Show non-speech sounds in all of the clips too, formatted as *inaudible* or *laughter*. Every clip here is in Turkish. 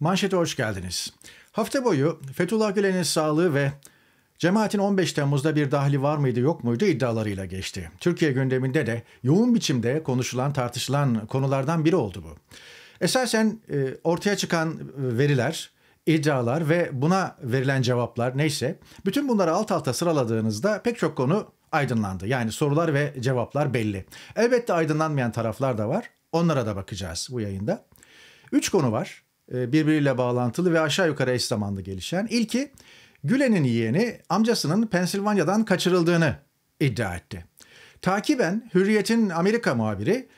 Manşete hoş geldiniz. Hafta boyu Fethullah Gülen'in sağlığı ve cemaatin 15 Temmuz'da bir dahli var mıydı yok muydu iddialarıyla geçti. Türkiye gündeminde de yoğun biçimde konuşulan tartışılan konulardan biri oldu bu. Esasen e, ortaya çıkan e, veriler, iddialar ve buna verilen cevaplar neyse bütün bunları alt alta sıraladığınızda pek çok konu aydınlandı. Yani sorular ve cevaplar belli. Elbette aydınlanmayan taraflar da var. Onlara da bakacağız bu yayında. Üç konu var. E, birbiriyle bağlantılı ve aşağı yukarı eş zamanlı gelişen. İlki Gülen'in yeğeni amcasının Pensilvanya'dan kaçırıldığını iddia etti. Takiben Hürriyet'in Amerika muhabiri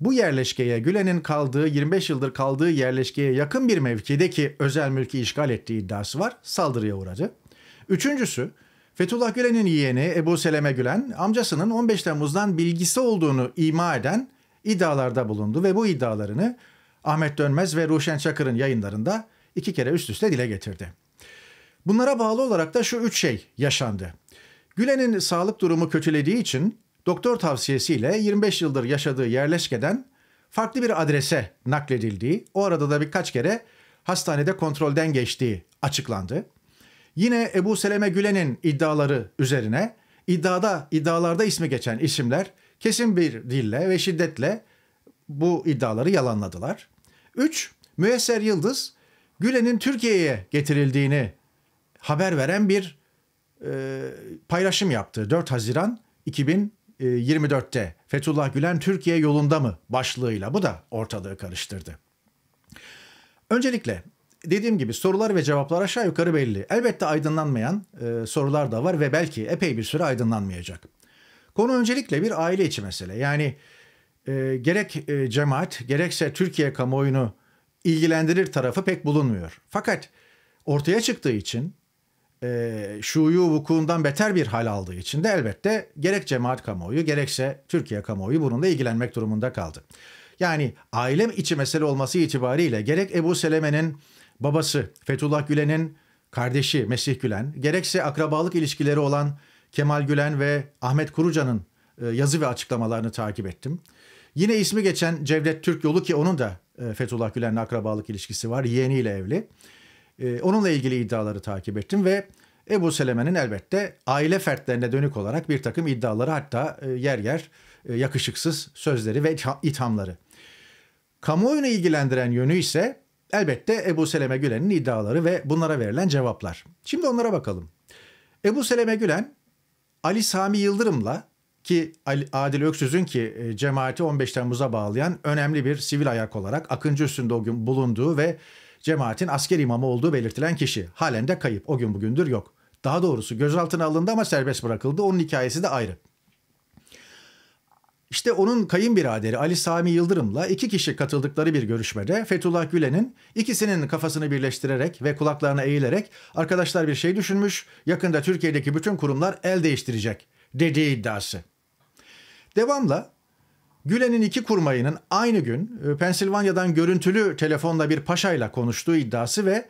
bu yerleşkeye Gülen'in kaldığı 25 yıldır kaldığı yerleşkeye yakın bir mevkideki özel mülkü işgal ettiği iddiası var. Saldırıya uğradı. Üçüncüsü Fethullah Gülen'in yeğeni Ebu Seleme Gülen amcasının 15 Temmuz'dan bilgisi olduğunu ima eden iddialarda bulundu ve bu iddialarını Ahmet Dönmez ve Ruşen Çakır'ın yayınlarında iki kere üst üste dile getirdi. Bunlara bağlı olarak da şu üç şey yaşandı. Gülen'in sağlık durumu kötülediği için doktor tavsiyesiyle 25 yıldır yaşadığı yerleşkeden farklı bir adrese nakledildiği, o arada da birkaç kere hastanede kontrolden geçtiği açıklandı. Yine Ebu Seleme Gülen'in iddiaları üzerine iddiada iddialarda ismi geçen isimler kesin bir dille ve şiddetle bu iddiaları yalanladılar. 3. Müesser Yıldız Gülen'in Türkiye'ye getirildiğini haber veren bir e, paylaşım yaptı. 4 Haziran 2024'te Fethullah Gülen Türkiye yolunda mı başlığıyla bu da ortalığı karıştırdı. Öncelikle dediğim gibi sorular ve cevaplar aşağı yukarı belli. Elbette aydınlanmayan e, sorular da var ve belki epey bir süre aydınlanmayacak. Konu öncelikle bir aile içi mesele. Yani e, gerek e, cemaat gerekse Türkiye kamuoyunu ilgilendirir tarafı pek bulunmuyor. Fakat ortaya çıktığı için e, şuyu vukuundan beter bir hal aldığı için de elbette gerek cemaat kamuoyu gerekse Türkiye kamuoyu bununla ilgilenmek durumunda kaldı. Yani ailem içi mesele olması itibariyle gerek Ebu Seleme'nin babası Fethullah Gülen'in kardeşi Mesih Gülen, gerekse akrabalık ilişkileri olan Kemal Gülen ve Ahmet Kurucan'ın e, yazı ve açıklamalarını takip ettim. Yine ismi geçen Cevdet Türk Yolu ki onun da e, Fethullah Gülen'le akrabalık ilişkisi var. Yeğeniyle evli. E, onunla ilgili iddiaları takip ettim ve Ebu Seleme'nin elbette aile fertlerine dönük olarak bir takım iddiaları hatta e, yer yer yakışıksız sözleri ve ithamları. Kamuoyunu ilgilendiren yönü ise elbette Ebu Seleme Gülen'in iddiaları ve bunlara verilen cevaplar. Şimdi onlara bakalım. Ebu Seleme Gülen Ali Sami Yıldırım'la ki Adil Öksüz'ün ki e, cemaati 15 Temmuz'a bağlayan önemli bir sivil ayak olarak Akıncı üstünde o gün bulunduğu ve cemaatin asker imamı olduğu belirtilen kişi halen de kayıp. O gün bugündür yok. Daha doğrusu gözaltına alındı ama serbest bırakıldı. Onun hikayesi de ayrı. İşte onun kayınbiraderi Ali Sami Yıldırım'la iki kişi katıldıkları bir görüşmede Fethullah Gülen'in ikisinin kafasını birleştirerek ve kulaklarına eğilerek arkadaşlar bir şey düşünmüş, yakında Türkiye'deki bütün kurumlar el değiştirecek dediği iddiası. Devamla Gülen'in iki kurmayının aynı gün e, Pensilvanya'dan görüntülü telefonda bir paşayla konuştuğu iddiası ve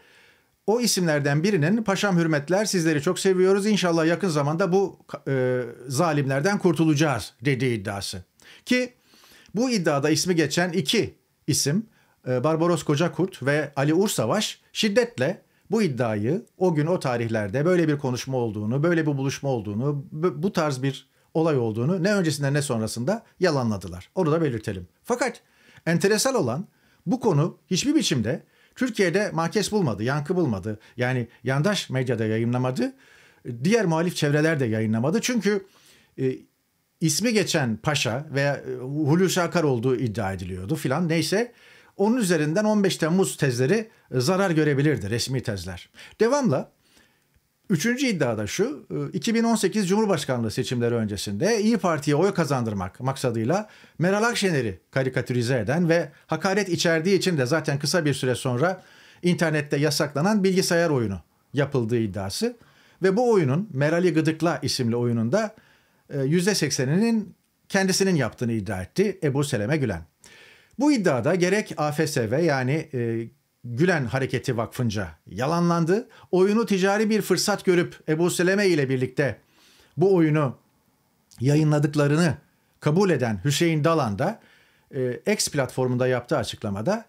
o isimlerden birinin paşam hürmetler sizleri çok seviyoruz inşallah yakın zamanda bu e, zalimlerden kurtulacağız dediği iddiası. Ki bu iddiada ismi geçen iki isim e, Barbaros Kocakurt ve Ali Ursavaş şiddetle bu iddiayı o gün o tarihlerde böyle bir konuşma olduğunu, böyle bir buluşma olduğunu, bu tarz bir olay olduğunu ne öncesinde ne sonrasında yalanladılar. Onu da belirtelim. Fakat enteresan olan bu konu hiçbir biçimde Türkiye'de mahkes bulmadı, yankı bulmadı. Yani yandaş medyada yayınlamadı. Diğer muhalif çevreler de yayınlamadı. Çünkü e, ismi geçen paşa veya e, Hulusi Akar olduğu iddia ediliyordu filan. Neyse onun üzerinden 15 Temmuz tezleri e, zarar görebilirdi resmi tezler. Devamla Üçüncü iddia da şu, 2018 e, Cumhurbaşkanlığı seçimleri öncesinde İyi Parti'ye oy kazandırmak maksadıyla Meral Akşener'i karikatürize eden ve hakaret içerdiği için de zaten kısa bir süre sonra internette yasaklanan bilgisayar oyunu yapıldığı iddiası. Ve bu oyunun Meral'i Gıdıkla isimli oyununda %80'inin e, kendisinin yaptığını iddia etti Ebu Seleme Gülen. Bu iddiada gerek AFSV yani e, Gülen Hareketi Vakfı'nca yalanlandı. Oyunu ticari bir fırsat görüp Ebu Seleme ile birlikte bu oyunu yayınladıklarını kabul eden Hüseyin Dalan da e, X platformunda yaptığı açıklamada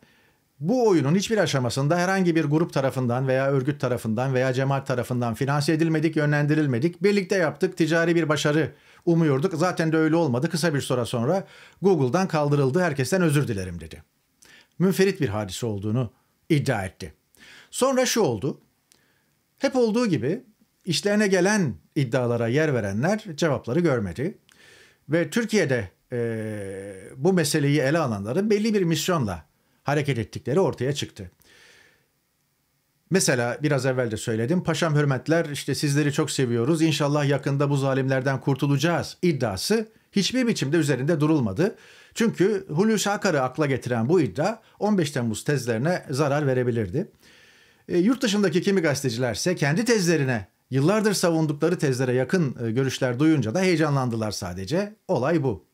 bu oyunun hiçbir aşamasında herhangi bir grup tarafından veya örgüt tarafından veya cemaat tarafından finanse edilmedik, yönlendirilmedik. Birlikte yaptık, ticari bir başarı umuyorduk. Zaten de öyle olmadı. Kısa bir süre sonra Google'dan kaldırıldı. Herkesten özür dilerim dedi. Münferit bir hadise olduğunu iddia etti. Sonra şu oldu. Hep olduğu gibi işlerine gelen iddialara yer verenler cevapları görmedi. Ve Türkiye'de e, bu meseleyi ele alanların belli bir misyonla hareket ettikleri ortaya çıktı. Mesela biraz evvel de söyledim. Paşam hürmetler işte sizleri çok seviyoruz. İnşallah yakında bu zalimlerden kurtulacağız iddiası hiçbir biçimde üzerinde durulmadı. Çünkü Hulusi Akar'ı akla getiren bu iddia 15 Temmuz tezlerine zarar verebilirdi. E, yurt dışındaki kimi gazetecilerse kendi tezlerine yıllardır savundukları tezlere yakın e, görüşler duyunca da heyecanlandılar sadece. Olay bu.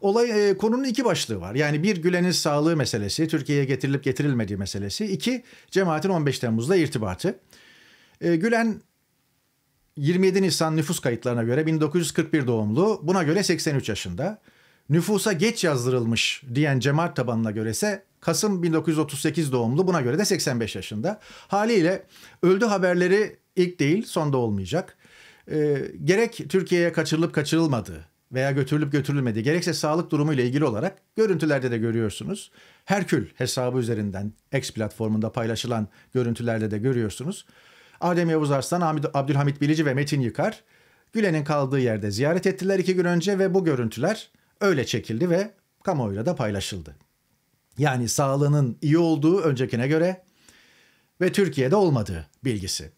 Olay e, konunun iki başlığı var. Yani bir Gülen'in sağlığı meselesi, Türkiye'ye getirilip getirilmediği meselesi. İki cemaatin 15 Temmuz'la irtibatı. E, Gülen 27 Nisan nüfus kayıtlarına göre 1941 doğumlu. Buna göre 83 yaşında nüfusa geç yazdırılmış diyen cemaat tabanına göre ise Kasım 1938 doğumlu buna göre de 85 yaşında. Haliyle öldü haberleri ilk değil son da olmayacak. E, gerek Türkiye'ye kaçırılıp kaçırılmadığı veya götürülüp götürülmediği gerekse sağlık durumu ile ilgili olarak görüntülerde de görüyorsunuz. Herkül hesabı üzerinden X platformunda paylaşılan görüntülerde de görüyorsunuz. Adem Yavuz Arslan, Abdülhamit Bilici ve Metin Yıkar Gülen'in kaldığı yerde ziyaret ettiler iki gün önce ve bu görüntüler öyle çekildi ve kamuoyuyla da paylaşıldı. Yani sağlığının iyi olduğu öncekine göre ve Türkiye'de olmadığı bilgisi.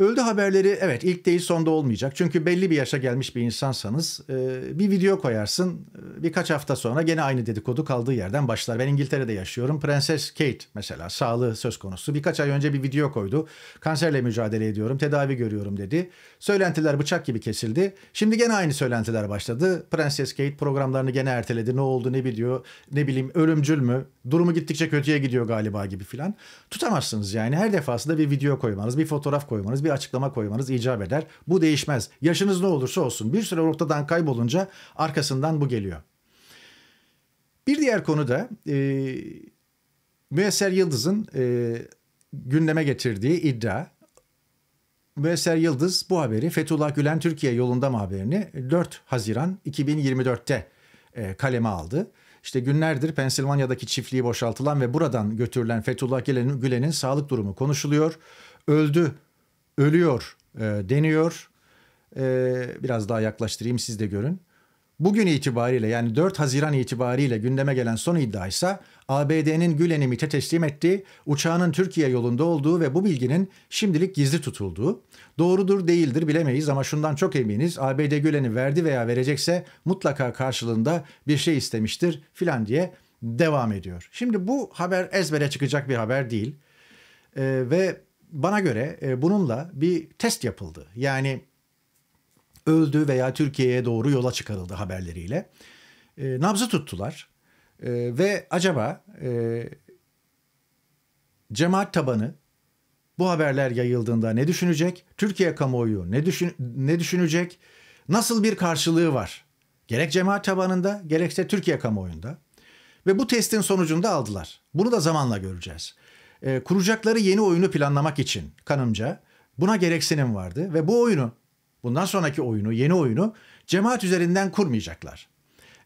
Öldü haberleri evet ilk değil sonda olmayacak. Çünkü belli bir yaşa gelmiş bir insansanız e, bir video koyarsın e, birkaç hafta sonra gene aynı dedikodu kaldığı yerden başlar. Ben İngiltere'de yaşıyorum. Prenses Kate mesela sağlığı söz konusu. Birkaç ay önce bir video koydu. Kanserle mücadele ediyorum tedavi görüyorum dedi. Söylentiler bıçak gibi kesildi. Şimdi gene aynı söylentiler başladı. Prenses Kate programlarını gene erteledi. Ne oldu ne biliyor ne bileyim ölümcül mü? Durumu gittikçe kötüye gidiyor galiba gibi filan. Tutamazsınız yani her defasında bir video koymanız bir fotoğraf koymanız bir bir açıklama koymanız icap eder. Bu değişmez. Yaşınız ne olursa olsun bir süre ortadan kaybolunca arkasından bu geliyor. Bir diğer konu da e, Müesser Yıldız'ın e, gündeme getirdiği iddia. Müesser Yıldız bu haberi Fethullah Gülen Türkiye yolunda mı haberini 4 Haziran 2024'te e, kaleme aldı. İşte günlerdir Pensilvanya'daki çiftliği boşaltılan ve buradan götürülen Fethullah Gülen'in Gülen sağlık durumu konuşuluyor. Öldü ölüyor e, deniyor. E, biraz daha yaklaştırayım siz de görün. Bugün itibariyle yani 4 Haziran itibariyle gündeme gelen son iddia ise ABD'nin Gülen'i MİT'e teslim ettiği, uçağının Türkiye yolunda olduğu ve bu bilginin şimdilik gizli tutulduğu. Doğrudur değildir bilemeyiz ama şundan çok eminiz ABD Gülen'i verdi veya verecekse mutlaka karşılığında bir şey istemiştir filan diye devam ediyor. Şimdi bu haber ezbere çıkacak bir haber değil ee, ve bana göre e, bununla bir test yapıldı. Yani öldü veya Türkiye'ye doğru yola çıkarıldı haberleriyle. E, nabzı tuttular e, ve acaba e, cemaat tabanı bu haberler yayıldığında ne düşünecek? Türkiye kamuoyu ne, düşün, ne düşünecek? Nasıl bir karşılığı var? Gerek cemaat tabanında gerekse Türkiye kamuoyunda. Ve bu testin sonucunu da aldılar. Bunu da zamanla göreceğiz e, kuracakları yeni oyunu planlamak için kanımca buna gereksinim vardı ve bu oyunu bundan sonraki oyunu yeni oyunu cemaat üzerinden kurmayacaklar.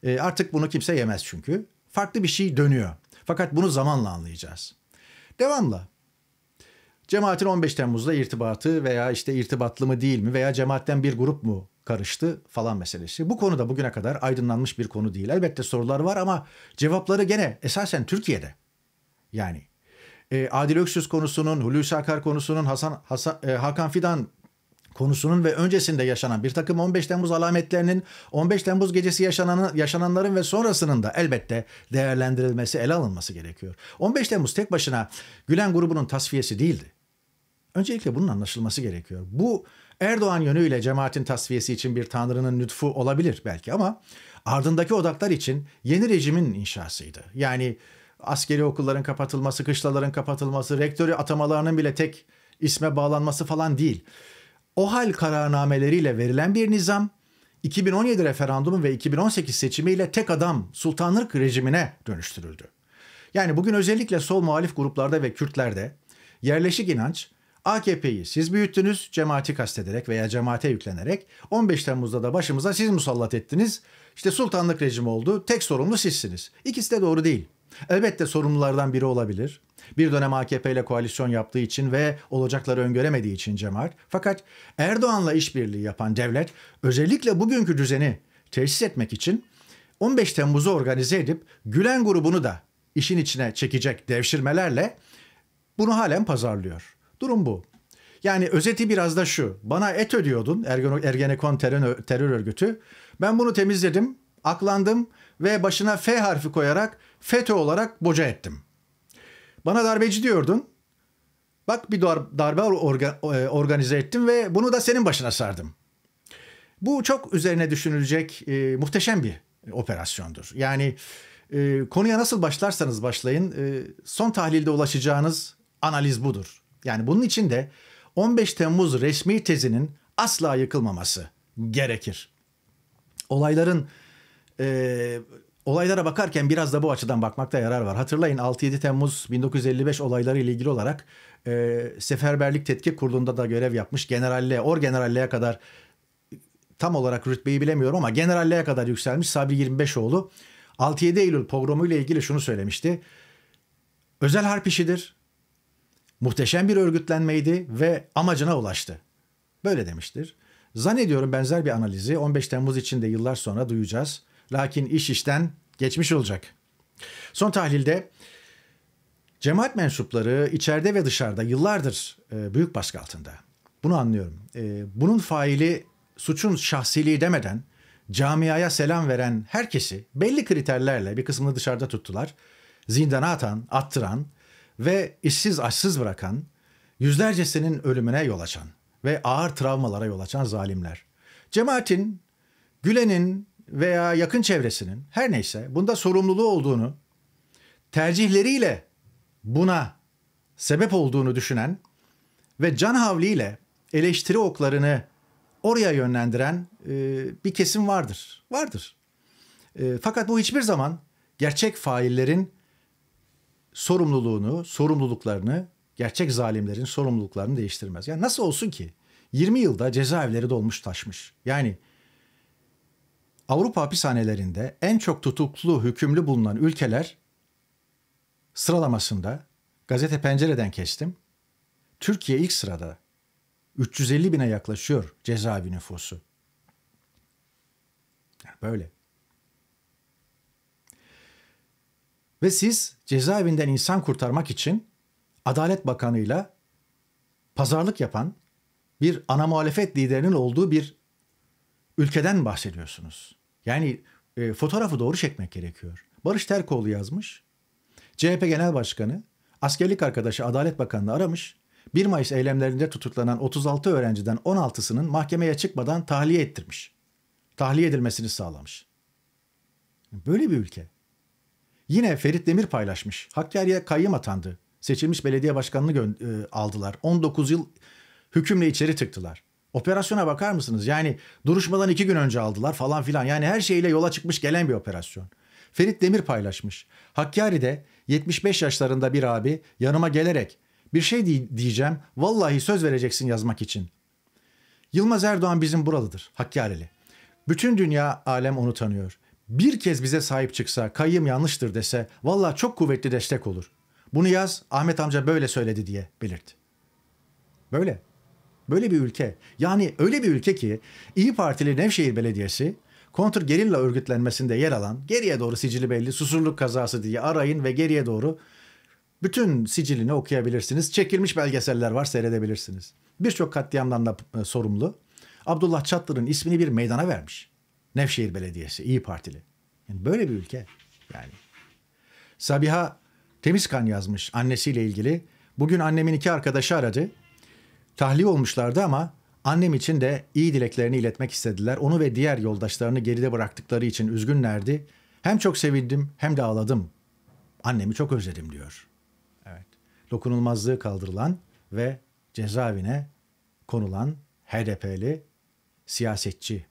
E, artık bunu kimse yemez çünkü. Farklı bir şey dönüyor. Fakat bunu zamanla anlayacağız. Devamla cemaatin 15 Temmuz'da irtibatı veya işte irtibatlı mı değil mi veya cemaatten bir grup mu karıştı falan meselesi. Bu konu da bugüne kadar aydınlanmış bir konu değil. Elbette sorular var ama cevapları gene esasen Türkiye'de. Yani e, Adil Öksüz konusunun, Hulusi Akar konusunun, Hasan, Hasan e, Hakan Fidan konusunun ve öncesinde yaşanan bir takım 15 Temmuz alametlerinin 15 Temmuz gecesi yaşanan, yaşananların ve sonrasının da elbette değerlendirilmesi, ele alınması gerekiyor. 15 Temmuz tek başına Gülen grubunun tasfiyesi değildi. Öncelikle bunun anlaşılması gerekiyor. Bu Erdoğan yönüyle cemaatin tasfiyesi için bir tanrının lütfu olabilir belki ama ardındaki odaklar için yeni rejimin inşasıydı. Yani askeri okulların kapatılması, kışlaların kapatılması, rektörü atamalarının bile tek isme bağlanması falan değil. OHAL kararnameleriyle verilen bir nizam 2017 referandumu ve 2018 seçimiyle tek adam sultanlık rejimine dönüştürüldü. Yani bugün özellikle sol muhalif gruplarda ve Kürtlerde yerleşik inanç AKP'yi siz büyüttünüz cemaati kastederek veya cemaate yüklenerek 15 Temmuz'da da başımıza siz musallat ettiniz. İşte sultanlık rejimi oldu. Tek sorumlu sizsiniz. İkisi de doğru değil. Elbette sorumlulardan biri olabilir. Bir dönem AKP ile koalisyon yaptığı için ve olacakları öngöremediği için Cemal. Fakat Erdoğan'la işbirliği yapan devlet özellikle bugünkü düzeni tesis etmek için 15 Temmuz'u organize edip Gülen grubunu da işin içine çekecek devşirmelerle bunu halen pazarlıyor. Durum bu. Yani özeti biraz da şu. Bana et ödüyordun Ergenekon terör örgütü. Ben bunu temizledim aklandım ve başına F harfi koyarak FETÖ olarak boca ettim. Bana darbeci diyordun. Bak bir darbe e, organize ettim ve bunu da senin başına sardım. Bu çok üzerine düşünülecek e, muhteşem bir operasyondur. Yani e, konuya nasıl başlarsanız başlayın e, son tahlilde ulaşacağınız analiz budur. Yani bunun için de 15 Temmuz resmi tezinin asla yıkılmaması gerekir. Olayların e, olaylara bakarken biraz da bu açıdan bakmakta yarar var. Hatırlayın 6-7 Temmuz 1955 olayları ile ilgili olarak e, Seferberlik Tetkik Kurulu'nda da görev yapmış. Generalle, or generalle'ye kadar tam olarak rütbeyi bilemiyorum ama generalle'ye kadar yükselmiş Sabri 25oğlu 6-7 Eylül pogromu ile ilgili şunu söylemişti. Özel harp işidir. Muhteşem bir örgütlenmeydi ve amacına ulaştı. Böyle demiştir. Zannediyorum benzer bir analizi 15 Temmuz için de yıllar sonra duyacağız. Lakin iş işten geçmiş olacak. Son tahlilde cemaat mensupları içeride ve dışarıda yıllardır e, büyük baskı altında. Bunu anlıyorum. E, bunun faili suçun şahsiliği demeden camiaya selam veren herkesi belli kriterlerle bir kısmını dışarıda tuttular. Zindana atan, attıran ve işsiz açsız bırakan, yüzlercesinin ölümüne yol açan ve ağır travmalara yol açan zalimler. Cemaatin, Gülen'in, veya yakın çevresinin her neyse bunda sorumluluğu olduğunu, tercihleriyle buna sebep olduğunu düşünen ve can havliyle eleştiri oklarını oraya yönlendiren e, bir kesim vardır. Vardır. E, fakat bu hiçbir zaman gerçek faillerin sorumluluğunu, sorumluluklarını, gerçek zalimlerin sorumluluklarını değiştirmez. Yani nasıl olsun ki 20 yılda cezaevleri dolmuş taşmış. Yani Avrupa hapishanelerinde en çok tutuklu hükümlü bulunan ülkeler sıralamasında gazete pencereden kestim. Türkiye ilk sırada 350 bine yaklaşıyor cezaevi nüfusu. Yani böyle. Ve siz cezaevinden insan kurtarmak için Adalet Bakanı'yla pazarlık yapan bir ana muhalefet liderinin olduğu bir ülkeden bahsediyorsunuz. Yani e, fotoğrafı doğru çekmek gerekiyor. Barış Terkoğlu yazmış. CHP Genel Başkanı askerlik arkadaşı Adalet Bakanı'nı aramış. 1 Mayıs eylemlerinde tutuklanan 36 öğrenciden 16'sının mahkemeye çıkmadan tahliye ettirmiş. Tahliye edilmesini sağlamış. Böyle bir ülke. Yine Ferit Demir paylaşmış. Hakkari'ye kayyım atandı. Seçilmiş belediye başkanını e, aldılar. 19 yıl hükümle içeri tıktılar. Operasyona bakar mısınız? Yani duruşmadan iki gün önce aldılar falan filan. Yani her şeyle yola çıkmış gelen bir operasyon. Ferit Demir paylaşmış. Hakkari'de 75 yaşlarında bir abi yanıma gelerek bir şey diyeceğim vallahi söz vereceksin yazmak için. Yılmaz Erdoğan bizim buralıdır Hakkari'li. Bütün dünya alem onu tanıyor. Bir kez bize sahip çıksa kayım yanlıştır dese vallahi çok kuvvetli destek olur. Bunu yaz Ahmet amca böyle söyledi diye belirt. Böyle. Böyle bir ülke. Yani öyle bir ülke ki İyi Partili Nevşehir Belediyesi kontr gerilla örgütlenmesinde yer alan geriye doğru sicili belli susurluk kazası diye arayın ve geriye doğru bütün sicilini okuyabilirsiniz. Çekilmiş belgeseller var seyredebilirsiniz. Birçok katliamdan da e, sorumlu. Abdullah Çattır'ın ismini bir meydana vermiş. Nevşehir Belediyesi İyi Partili. Yani böyle bir ülke yani. Sabiha Temizkan yazmış annesiyle ilgili. Bugün annemin iki arkadaşı aradı. Tahliye olmuşlardı ama annem için de iyi dileklerini iletmek istediler. Onu ve diğer yoldaşlarını geride bıraktıkları için üzgünlerdi. Hem çok sevindim hem de ağladım. Annemi çok özledim diyor. Evet. Dokunulmazlığı kaldırılan ve cezaevine konulan HDP'li siyasetçi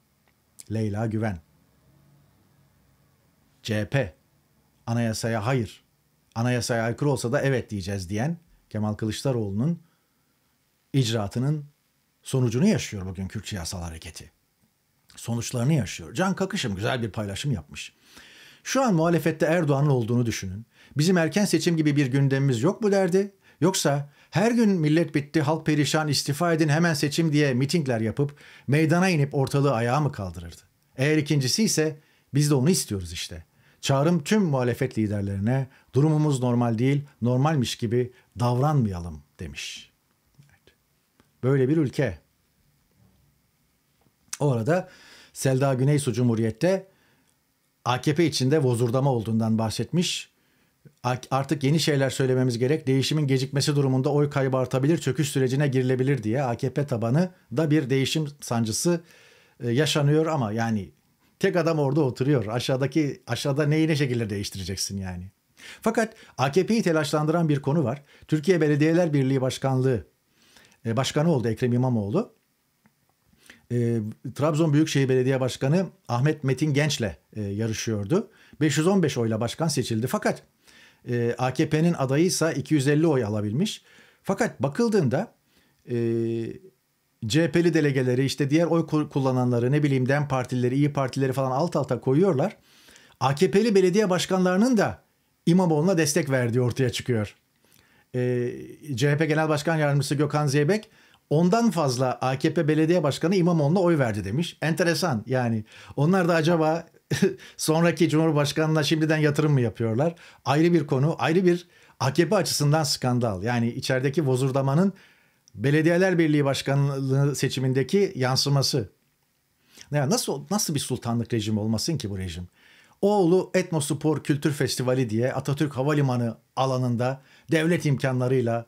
Leyla Güven. CHP anayasaya hayır, anayasaya aykırı olsa da evet diyeceğiz diyen Kemal Kılıçdaroğlu'nun icraatının sonucunu yaşıyor bugün Kürt Siyasal Hareketi. Sonuçlarını yaşıyor. Can Kakışım güzel bir paylaşım yapmış. Şu an muhalefette Erdoğan'ın olduğunu düşünün. Bizim erken seçim gibi bir gündemimiz yok mu derdi? Yoksa her gün millet bitti, halk perişan, istifa edin hemen seçim diye mitingler yapıp meydana inip ortalığı ayağa mı kaldırırdı? Eğer ikincisi ise biz de onu istiyoruz işte. Çağrım tüm muhalefet liderlerine durumumuz normal değil, normalmiş gibi davranmayalım demiş.'' Böyle bir ülke. O arada Selda Güneysu Cumhuriyet'te AKP içinde vozurdama olduğundan bahsetmiş. Artık yeni şeyler söylememiz gerek. Değişimin gecikmesi durumunda oy kaybı artabilir, çöküş sürecine girilebilir diye AKP tabanı da bir değişim sancısı e, yaşanıyor ama yani tek adam orada oturuyor. Aşağıdaki aşağıda neyi ne şekilde değiştireceksin yani? Fakat AKP'yi telaşlandıran bir konu var. Türkiye Belediyeler Birliği Başkanlığı e, başkanı oldu Ekrem İmamoğlu. E, Trabzon Büyükşehir Belediye Başkanı Ahmet Metin Genç'le e, yarışıyordu. 515 oyla başkan seçildi fakat e, AKP'nin adayı ise 250 oy alabilmiş. Fakat bakıldığında e, CHP'li delegeleri işte diğer oy kullananları ne bileyim DEM partileri, İyi partileri falan alt alta koyuyorlar. AKP'li belediye başkanlarının da İmamoğlu'na destek verdiği ortaya çıkıyor e, ee, CHP Genel Başkan Yardımcısı Gökhan Zeybek ondan fazla AKP Belediye Başkanı İmamoğlu'na oy verdi demiş. Enteresan yani onlar da acaba *laughs* sonraki Cumhurbaşkanı'na şimdiden yatırım mı yapıyorlar? Ayrı bir konu ayrı bir AKP açısından skandal yani içerideki vozurdamanın Belediyeler Birliği Başkanlığı seçimindeki yansıması. Ya nasıl nasıl bir sultanlık rejimi olmasın ki bu rejim? Oğlu Etnospor Kültür Festivali diye Atatürk Havalimanı alanında devlet imkanlarıyla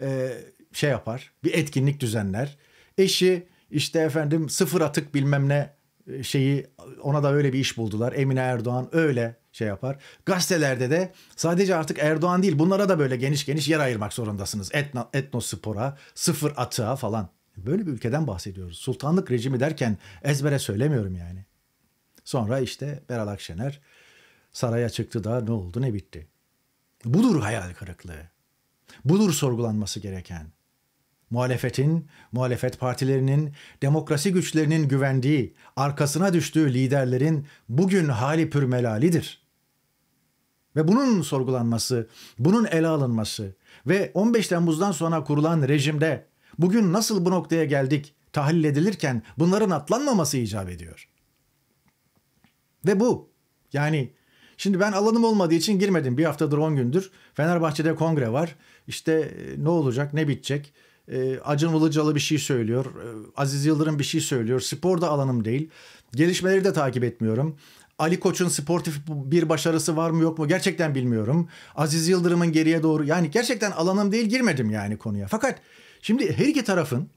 e, şey yapar. Bir etkinlik düzenler. Eşi işte efendim sıfır atık bilmem ne e, şeyi ona da öyle bir iş buldular. Emine Erdoğan öyle şey yapar. Gazetelerde de sadece artık Erdoğan değil bunlara da böyle geniş geniş yer ayırmak zorundasınız. Etno, etnospora, sıfır atığa falan. Böyle bir ülkeden bahsediyoruz. Sultanlık rejimi derken ezbere söylemiyorum yani. Sonra işte Beral Akşener saraya çıktı da ne oldu ne bitti. Budur hayal kırıklığı. Budur sorgulanması gereken. Muhalefetin, muhalefet partilerinin, demokrasi güçlerinin güvendiği, arkasına düştüğü liderlerin bugün hali pürmelalidir. Ve bunun sorgulanması, bunun ele alınması ve 15 Temmuz'dan sonra kurulan rejimde bugün nasıl bu noktaya geldik tahlil edilirken bunların atlanmaması icap ediyor. Ve bu yani Şimdi ben alanım olmadığı için girmedim. Bir haftadır 10 gündür. Fenerbahçe'de kongre var. İşte e, ne olacak, ne bitecek? E, Acun Ilıcalı bir şey söylüyor. E, Aziz Yıldırım bir şey söylüyor. Spor da alanım değil. Gelişmeleri de takip etmiyorum. Ali Koç'un sportif bir başarısı var mı yok mu gerçekten bilmiyorum. Aziz Yıldırım'ın geriye doğru yani gerçekten alanım değil girmedim yani konuya. Fakat şimdi her iki tarafın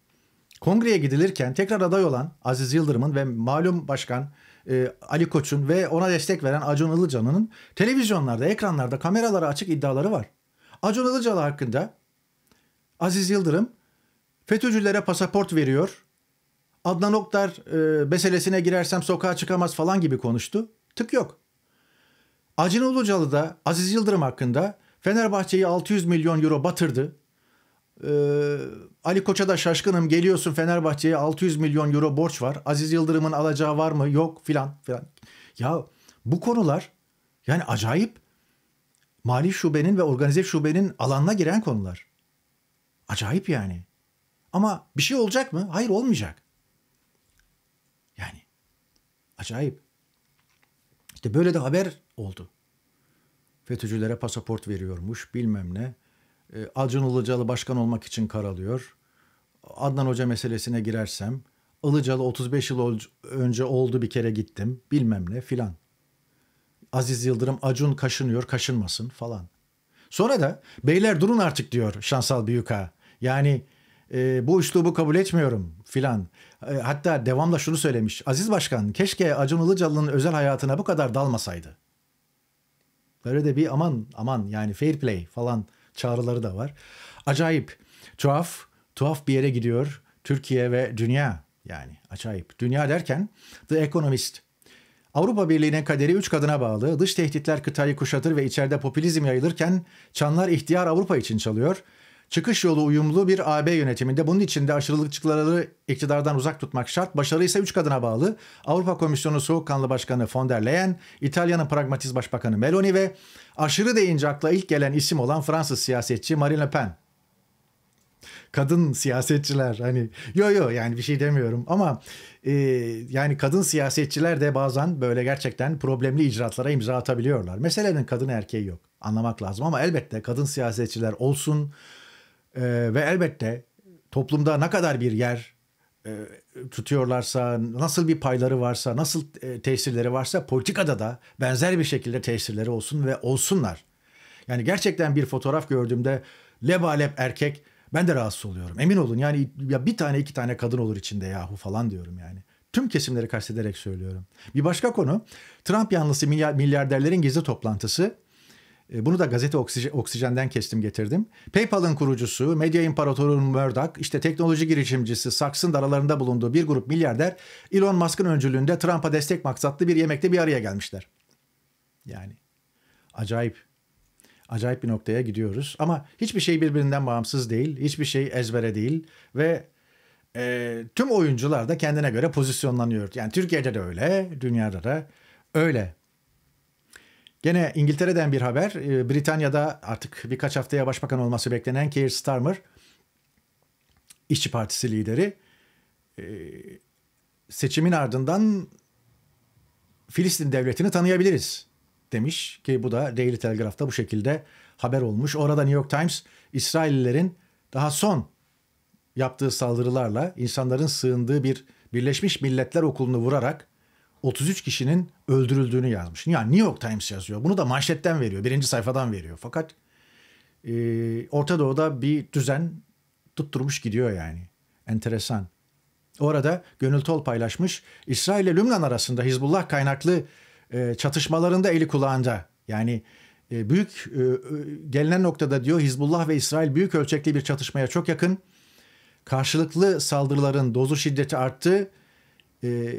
kongreye gidilirken tekrar aday olan Aziz Yıldırım'ın ve malum başkan e, Ali Koç'un ve ona destek veren Acun Ilıcalı'nın televizyonlarda, ekranlarda, kameralara açık iddiaları var. Acun Ilıcalı hakkında Aziz Yıldırım FETÖ'cülere pasaport veriyor. Adnan Oktar e, meselesine girersem sokağa çıkamaz falan gibi konuştu. Tık yok. Acun Ilıcalı da Aziz Yıldırım hakkında Fenerbahçe'yi 600 milyon euro batırdı. Ee, Ali Koç'a da şaşkınım geliyorsun Fenerbahçe'ye 600 milyon euro borç var. Aziz Yıldırım'ın alacağı var mı? Yok filan filan. Ya bu konular yani acayip mali şubenin ve organize şubenin alanına giren konular. Acayip yani. Ama bir şey olacak mı? Hayır olmayacak. Yani acayip. İşte böyle de haber oldu. FETÖ'cülere pasaport veriyormuş bilmem ne. Ee, Acun Ilıcalı başkan olmak için karalıyor. Adnan Hoca meselesine girersem Ilıcalı 35 yıl önce oldu bir kere gittim bilmem ne filan. Aziz Yıldırım Acun kaşınıyor kaşınmasın falan. Sonra da beyler durun artık diyor Şansal Büyük'a. Yani e, bu üslubu kabul etmiyorum filan. E, hatta devamla şunu söylemiş. Aziz Başkan keşke Acun Ilıcalı'nın özel hayatına bu kadar dalmasaydı. Böyle de bir aman aman yani fair play falan çağrıları da var. Acayip. Tuhaf, tuhaf bir yere gidiyor Türkiye ve dünya. Yani acayip. Dünya derken The Economist Avrupa Birliği'nin kaderi üç kadına bağlı, dış tehditler kıtayı kuşatır ve içeride popülizm yayılırken çanlar ihtiyar Avrupa için çalıyor. Çıkış yolu uyumlu bir AB yönetiminde bunun için de aşırılıkçıları iktidardan uzak tutmak şart. Başarı ise üç kadına bağlı. Avrupa Komisyonu soğukkanlı başkanı von der Leyen, İtalya'nın pragmatiz başbakanı Meloni ve aşırı deyince akla ilk gelen isim olan Fransız siyasetçi Marine Le Pen kadın siyasetçiler hani yo yo yani bir şey demiyorum ama e, yani kadın siyasetçiler de bazen böyle gerçekten problemli icraatlara imza atabiliyorlar. Meselenin kadın erkeği yok anlamak lazım ama elbette kadın siyasetçiler olsun e, ve elbette toplumda ne kadar bir yer e, tutuyorlarsa, nasıl bir payları varsa, nasıl e, tesirleri varsa politikada da benzer bir şekilde tesirleri olsun ve olsunlar. Yani gerçekten bir fotoğraf gördüğümde lebalep erkek ben de rahatsız oluyorum. Emin olun yani ya bir tane iki tane kadın olur içinde yahu falan diyorum yani. Tüm kesimleri kastederek söylüyorum. Bir başka konu Trump yanlısı milyarderlerin gizli toplantısı e, bunu da gazete oksij- oksijenden kestim getirdim. PayPal'ın kurucusu, medya imparatoru Murdoch, işte teknoloji girişimcisi Saksın aralarında bulunduğu bir grup milyarder Elon Musk'ın öncülüğünde Trump'a destek maksatlı bir yemekte bir araya gelmişler. Yani acayip acayip bir noktaya gidiyoruz. Ama hiçbir şey birbirinden bağımsız değil, hiçbir şey ezbere değil ve e, tüm oyuncular da kendine göre pozisyonlanıyor. Yani Türkiye'de de öyle, dünyada da öyle. Gene İngiltere'den bir haber. Ee, Britanya'da artık birkaç haftaya başbakan olması beklenen Keir Starmer, İşçi Partisi lideri, ee, seçimin ardından Filistin devletini tanıyabiliriz demiş ki bu da Daily Telegraph'ta bu şekilde haber olmuş. Orada New York Times İsraillilerin daha son yaptığı saldırılarla insanların sığındığı bir Birleşmiş Milletler Okulu'nu vurarak 33 kişinin öldürüldüğünü yazmış. Yani New York Times yazıyor. Bunu da manşetten veriyor. Birinci sayfadan veriyor. Fakat e, Orta Doğu'da bir düzen tutturmuş gidiyor yani. Enteresan. Orada Gönül Tol paylaşmış. İsrail ile Lübnan arasında Hizbullah kaynaklı e, çatışmalarında eli kulağında. Yani e, büyük e, e, gelinen noktada diyor Hizbullah ve İsrail büyük ölçekli bir çatışmaya çok yakın. Karşılıklı saldırıların dozu şiddeti arttı. E,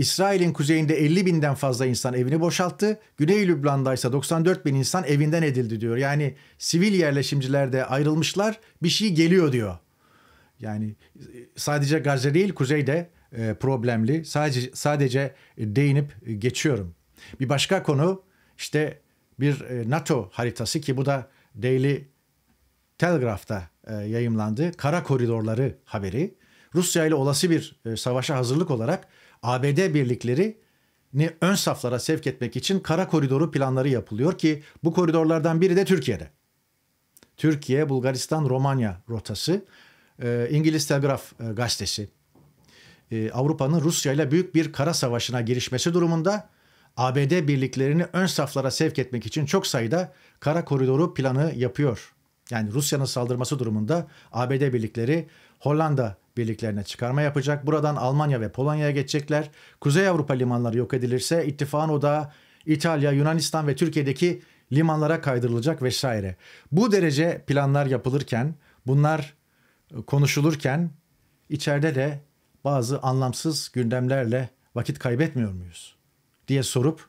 İsrail'in kuzeyinde 50 binden fazla insan evini boşalttı. Güney Lübnan'da ise 94 bin insan evinden edildi diyor. Yani sivil yerleşimciler de ayrılmışlar bir şey geliyor diyor. Yani e, sadece Gazze değil kuzeyde e, problemli. Sadece sadece e, değinip geçiyorum. Bir başka konu işte bir NATO haritası ki bu da Daily Telegraph'ta yayımlandı. Kara koridorları haberi. Rusya ile olası bir savaşa hazırlık olarak ABD birliklerini ön saflara sevk etmek için kara koridoru planları yapılıyor ki bu koridorlardan biri de Türkiye'de. Türkiye, Bulgaristan, Romanya rotası, e, İngiliz Telgraf e, gazetesi. E, Avrupa'nın Rusya ile büyük bir kara savaşına girişmesi durumunda ABD birliklerini ön saflara sevk etmek için çok sayıda kara koridoru planı yapıyor. Yani Rusya'nın saldırması durumunda ABD birlikleri Hollanda birliklerine çıkarma yapacak. Buradan Almanya ve Polonya'ya geçecekler. Kuzey Avrupa limanları yok edilirse ittifakın odağı İtalya, Yunanistan ve Türkiye'deki limanlara kaydırılacak vesaire. Bu derece planlar yapılırken, bunlar e, konuşulurken içeride de bazı anlamsız gündemlerle vakit kaybetmiyor muyuz diye sorup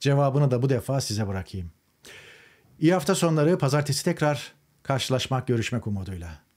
cevabını da bu defa size bırakayım. İyi hafta sonları pazartesi tekrar karşılaşmak görüşmek umuduyla.